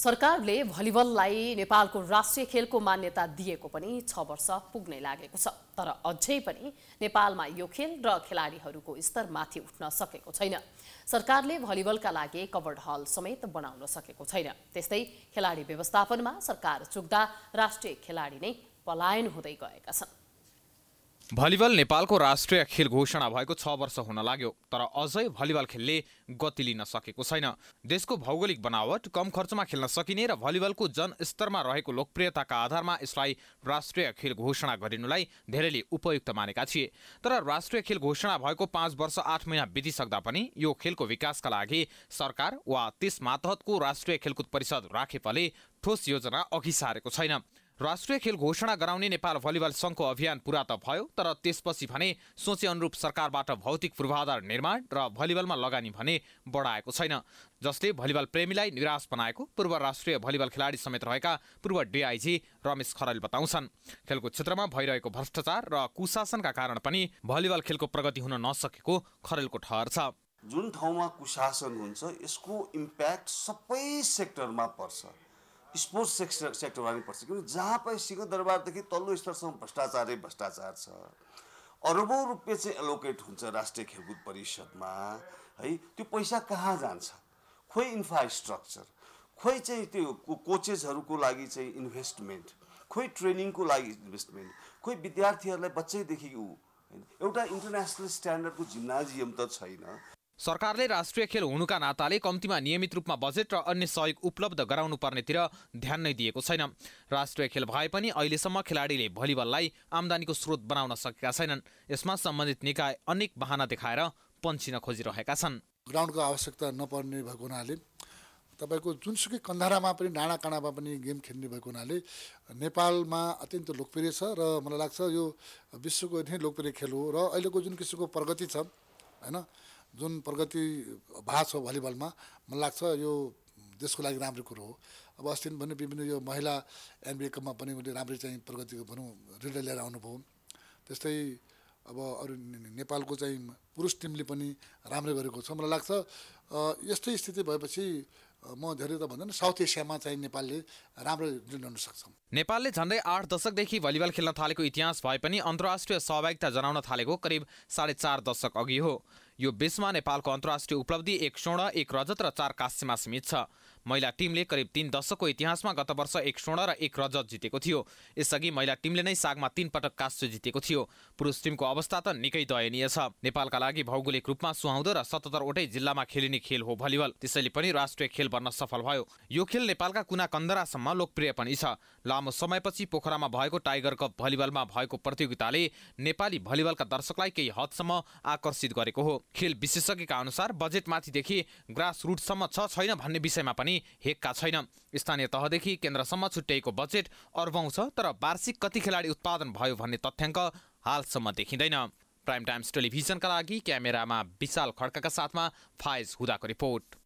सरकारले भलिबललाई नेपालको राष्ट्रिय खेलको मान्यता दिएको पनि छ वर्ष पुग्नै लागेको छ तर अझै पनि नेपालमा यो खेल र खेलाडीहरूको स्तर माथि उठ्न सकेको छैन सरकारले भलिबलका लागि कभर्ड हल समेत बनाउन सकेको छैन त्यस्तै खेलाडी व्यवस्थापनमा सरकार चुक्दा राष्ट्रिय खेलाडी नै पलायन हुँदै गएका छन् भलिबल नेपालको राष्ट्रिय खेल घोषणा भएको छ वर्ष हुन लाग्यो तर अझै भलिबल खेलले गति लिन सकेको छैन देशको भौगोलिक बनावट कम खर्चमा खेल्न सकिने र भलिबलको जनस्तरमा रहेको लोकप्रियताका आधारमा यसलाई राष्ट्रिय खेल घोषणा गरिनुलाई धेरैले उपयुक्त मानेका थिए तर राष्ट्रिय खेल घोषणा भएको पाँच वर्ष आठ महिना बितिसक्दा पनि यो खेलको विकासका लागि सरकार वा त्यस मातहतको राष्ट्रिय खेलकुद परिषद राखेपले ठोस योजना अघि सारेको छैन राष्ट्रिय खेल घोषणा गराउने नेपाल भलिबल सङ्घको अभियान पुरा त भयो तर त्यसपछि भने सोचे अनुरूप सरकारबाट भौतिक पूर्वाधार निर्माण र भलिबलमा लगानी भने बढाएको छैन जसले भलिबल प्रेमीलाई निराश बनाएको पूर्व राष्ट्रिय भलिबल खेलाडी समेत रहेका पूर्व डिआइजी रमेश खरेल बताउँछन् खेलको क्षेत्रमा भइरहेको भ्रष्टाचार र कुशासनका कारण पनि भलिबल खेलको प्रगति हुन नसकेको खरेलको ठहर छ जुन ठाउँमा कुशासन हुन्छ यसको इम्प्याक्ट सबै सेक्टरमा पर्छ स्पोर्ट्स सेक्टर सेक्टरमा पर्छ किनभने जहाँ पाए सिंहदरबारदेखि तल्लो स्तरसम्म भ्रष्टाचारै भ्रष्टाचार छ अरबौँ रुपियाँ चाहिँ एलोकेट हुन्छ राष्ट्रिय खेलकुद परिषदमा है त्यो पैसा कहाँ जान्छ खोइ इन्फ्रास्ट्रक्चर खोइ चाहिँ त्यो कोचेसहरूको लागि चाहिँ इन्भेस्टमेन्ट खोइ ट्रेनिङको लागि इन्भेस्टमेन्ट खोइ विद्यार्थीहरूलाई बच्चैदेखि ऊ होइन एउटा इन्टरनेसनल स्ट्यान्डर्डको जिम्नाजियम त छैन सरकारले राष्ट्रिय खेल हुनुका नाताले कम्तीमा नियमित रूपमा बजेट र अन्य सहयोग उपलब्ध गराउनु पर्नेतिर ध्यान नै दिएको छैन राष्ट्रिय खेल भए पनि अहिलेसम्म खेलाडीले भलिबललाई आम्दानीको स्रोत बनाउन सकेका छैनन् यसमा सम्बन्धित निकाय अनेक बहाना देखाएर पन्छिन खोजिरहेका छन् ग्राउन्डको आवश्यकता नपर्ने भएको हुनाले तपाईँको जुनसुकै कन्धारामा पनि डाँडा काँडामा पनि गेम खेल्ने भएको हुनाले नेपालमा अत्यन्त लोकप्रिय छ र मलाई लाग्छ यो विश्वको नै लोकप्रिय खेल हो र अहिलेको जुन किसिमको प्रगति छ होइन जुन प्रगति भएको छ भलिबलमा मलाई लाग्छ यो देशको लागि राम्रो कुरो हो अब अस्ति भने विभिन्न यो महिला एनबिए कपमा पनि उसले राम्रै चाहिँ प्रगतिको भनौँ हृदय लिएर आउनुभयो त्यस्तै अब अरू नेपालको चाहिँ पुरुष टिमले पनि राम्रै गरेको छ मलाई लाग्छ यस्तै स्थिति भएपछि म धेरै त भन्दैन साउथ एसियामा चाहिँ नेपालले राम्रो जुटाउन सक्छ नेपालले झन्डै आठ दशकदेखि भलिबल खेल्न थालेको इतिहास भए पनि अन्तर्राष्ट्रिय सहभागिता जनाउन थालेको करिब साढे चार दशक अघि हो यो बीचमा नेपालको अन्तर्राष्ट्रिय उपलब्धि एक स्वर्ण एक रजत र चार कास्यमा सीमित छ महिला टिमले करिब तीन दशकको इतिहासमा गत वर्ष एक स्वर्ण र एक रजत जितेको थियो यसअघि महिला टिमले नै सागमा तीन पटक काँस्य जितेको थियो पुरुष टिमको अवस्था त निकै दयनीय छ नेपालका लागि भौगोलिक रूपमा सुहाउँदो र सतहत्तरवटै जिल्लामा खेलिने खेल हो भलिबल त्यसैले पनि राष्ट्रिय खेल बन्न सफल भयो यो खेल नेपालका कुना कन्दरासम्म लोकप्रिय पनि छ लामो समयपछि पोखरामा भएको टाइगर कप भलिबलमा भएको प्रतियोगिताले नेपाली भलिबलका दर्शकलाई केही हदसम्म आकर्षित गरेको हो खेल विशेषज्ञका अनुसार बजेटमाथिदेखि ग्रास रुटसम्म छ छैन भन्ने विषयमा पनि हेक्का छैन स्थानीय तहदेखि केन्द्रसम्म छुट्याइएको बजेट अर्बौँ छ तर वार्षिक कति खेलाडी उत्पादन भयो भन्ने तथ्याङ्क हालसम्म देखिँदैन प्राइम टाइम्स टेलिभिजनका लागि क्यामेरामा विशाल खड्काका साथमा फाइज हुदाको रिपोर्ट